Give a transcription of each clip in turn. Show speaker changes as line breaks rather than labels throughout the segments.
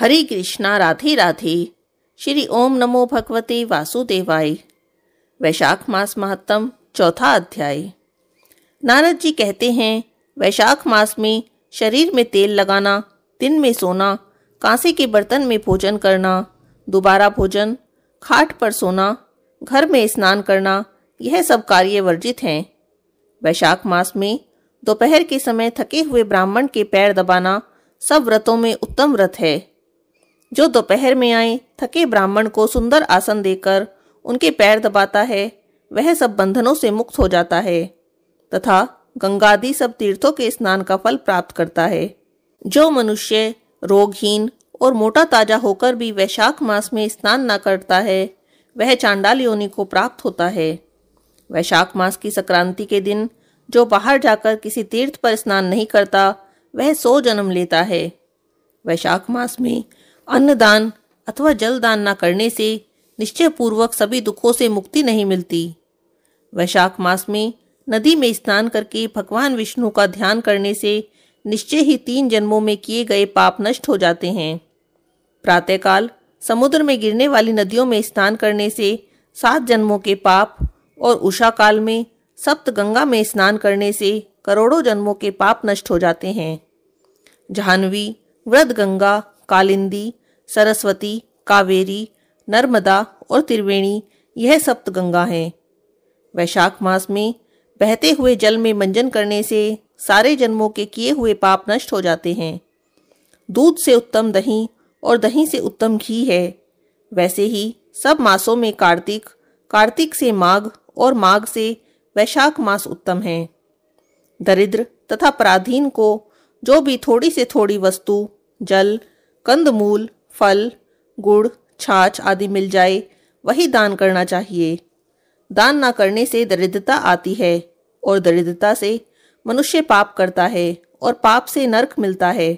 हरे कृष्णा राधे राधे श्री ओम नमो भगवते वासुदेवाय वैशाख मास महत्तम चौथा अध्याय नारद जी कहते हैं वैशाख मास में शरीर में तेल लगाना दिन में सोना कांसे के बर्तन में भोजन करना दोबारा भोजन खाट पर सोना घर में स्नान करना यह सब कार्य वर्जित हैं वैशाख मास में दोपहर के समय थके हुए ब्राह्मण के पैर दबाना सब व्रतों में उत्तम व्रत है जो दोपहर में आए थके ब्राह्मण को सुंदर आसन देकर उनके पैर दबाता है वह सब बंधनों से मुक्त हो जाता है तथा गंगादि सब तीर्थों के स्नान का फल प्राप्त करता है जो मनुष्य रोगहीन और मोटा ताजा होकर भी वैशाख मास में स्नान न करता है वह चांडाल योनि को प्राप्त होता है वैशाख मास की संक्रांति के दिन जो बाहर जाकर किसी तीर्थ पर स्नान नहीं करता वह सौ जन्म लेता है वैशाख मास में अन्नदान अथवा जलदान न करने से निश्चय पूर्वक सभी दुखों से मुक्ति नहीं मिलती वैशाख मास में नदी में स्नान करके भगवान विष्णु का ध्यान करने से निश्चय ही तीन जन्मों में किए गए पाप नष्ट हो जाते हैं प्रातःकाल समुद्र में गिरने वाली नदियों में स्नान करने से सात जन्मों के पाप और उषा काल में सप्त गंगा में स्नान करने से करोड़ों जन्मों के पाप नष्ट हो जाते हैं जाह्नवी व्रत गंगा कालिंदी सरस्वती कावेरी नर्मदा और त्रिवेणी यह सप्तगंगा हैं वैशाख मास में बहते हुए जल में मंजन करने से सारे जन्मों के किए हुए पाप नष्ट हो जाते हैं दूध से उत्तम दही और दही से उत्तम घी है वैसे ही सब मासों में कार्तिक कार्तिक से माघ और माघ से वैशाख मास उत्तम है दरिद्र तथा पराधीन को जो भी थोड़ी से थोड़ी वस्तु जल कंदमूल फल गुड़ छाछ आदि मिल जाए वही दान करना चाहिए दान ना करने से दरिद्रता आती है और दरिद्रता से मनुष्य पाप करता है और पाप से नरक मिलता है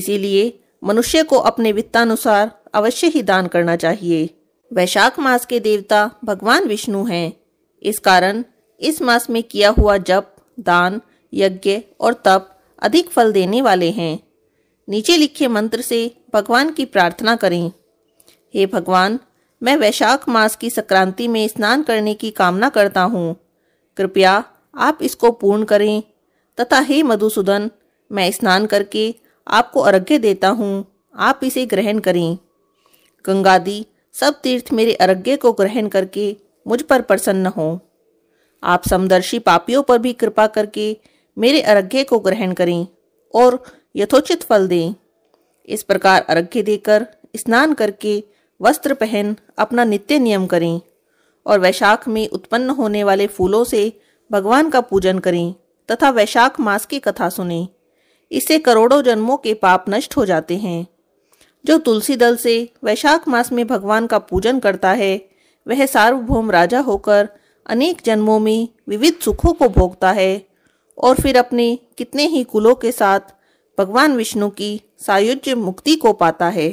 इसीलिए मनुष्य को अपने वित्तानुसार अवश्य ही दान करना चाहिए वैशाख मास के देवता भगवान विष्णु हैं इस कारण इस मास में किया हुआ जप दान यज्ञ और तप अधिक फल देने वाले हैं नीचे लिखे मंत्र से भगवान की प्रार्थना करें हे भगवान मैं वैशाख मास की संक्रांति में स्नान करने की कामना करता हूँ कृपया आप इसको पूर्ण करें तथा हे मधुसूदन मैं स्नान करके आपको अर्घ्य देता हूँ आप इसे ग्रहण करें गंगादी सब तीर्थ मेरे अर्घ्य को ग्रहण करके मुझ पर प्रसन्न हो आप समदर्शी पापियों पर भी कृपा करके मेरे अर्घ्य को ग्रहण करें और यथोचित फल दें इस प्रकार अर्घ्य देकर स्नान करके वस्त्र पहन अपना नित्य नियम करें और वैशाख में उत्पन्न होने वाले फूलों से भगवान का पूजन करें तथा वैशाख मास की कथा सुने इससे करोड़ों जन्मों के पाप नष्ट हो जाते हैं जो तुलसी दल से वैशाख मास में भगवान का पूजन करता है वह सार्वभौम राजा होकर अनेक जन्मों में विविध सुखों को भोगता है और फिर अपने कितने ही कुलों के साथ भगवान विष्णु की सायुज्य मुक्ति को पाता है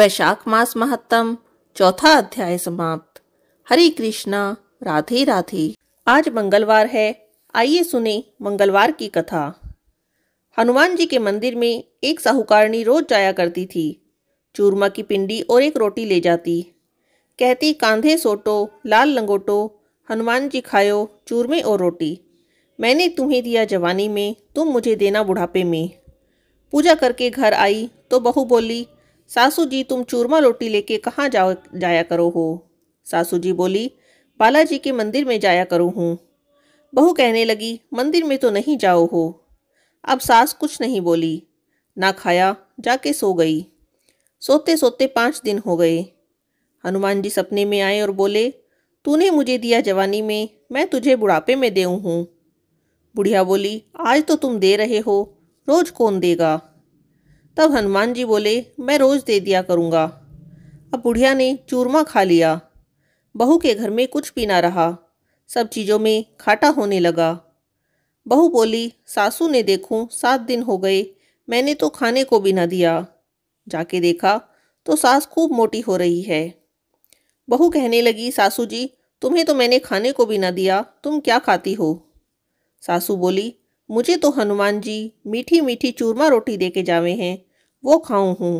वैशाख मास महत्तम चौथा अध्याय समाप्त हरे कृष्णा राधे राधे आज मंगलवार है आइए सुने मंगलवार की कथा हनुमान जी के मंदिर में एक साहूकारिणी रोज जाया करती थी चूरमा की पिंडी और एक रोटी ले जाती कहती कांधे सोटो लाल लंगोटो हनुमान जी खायो चूरमे और रोटी मैंने तुम्हें दिया जवानी में तुम मुझे देना बुढ़ापे में पूजा करके घर आई तो बहू बोली सासू जी तुम चूरमा रोटी लेके कहाँ जाओ जाया करो हो सासू जी बोली बालाजी के मंदिर में जाया करो हूँ बहू कहने लगी मंदिर में तो नहीं जाओ हो अब सास कुछ नहीं बोली ना खाया जाके सो गई सोते सोते पाँच दिन हो गए हनुमान जी सपने में आए और बोले तूने मुझे दिया जवानी में मैं तुझे बुढ़ापे में देऊँ हूँ बुढ़िया बोली आज तो तुम दे रहे हो रोज कौन देगा तब हनुमान जी बोले मैं रोज दे दिया करूँगा अब बुढ़िया ने चूरमा खा लिया बहू के घर में कुछ भी ना रहा सब चीज़ों में खाटा होने लगा बहू बोली सासू ने देखूं सात दिन हो गए मैंने तो खाने को भी ना दिया जाके देखा तो सास खूब मोटी हो रही है बहू कहने लगी सासू जी तुम्हें तो मैंने खाने को भी ना दिया तुम क्या खाती हो सासू बोली मुझे तो हनुमान जी मीठी मीठी चूरमा रोटी दे के जावे हैं वो खाऊं हूँ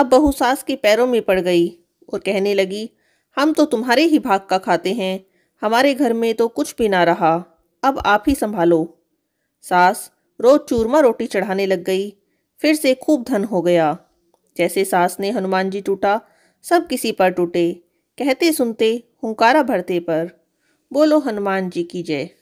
अब बहू सास के पैरों में पड़ गई और कहने लगी हम तो तुम्हारे ही भाग का खाते हैं हमारे घर में तो कुछ भी ना रहा अब आप ही संभालो सास रोज चूरमा रोटी चढ़ाने लग गई फिर से खूब धन हो गया जैसे सास ने हनुमान जी टूटा सब किसी पर टूटे कहते सुनते हुंकारा भरते पर बोलो हनुमान जी की जय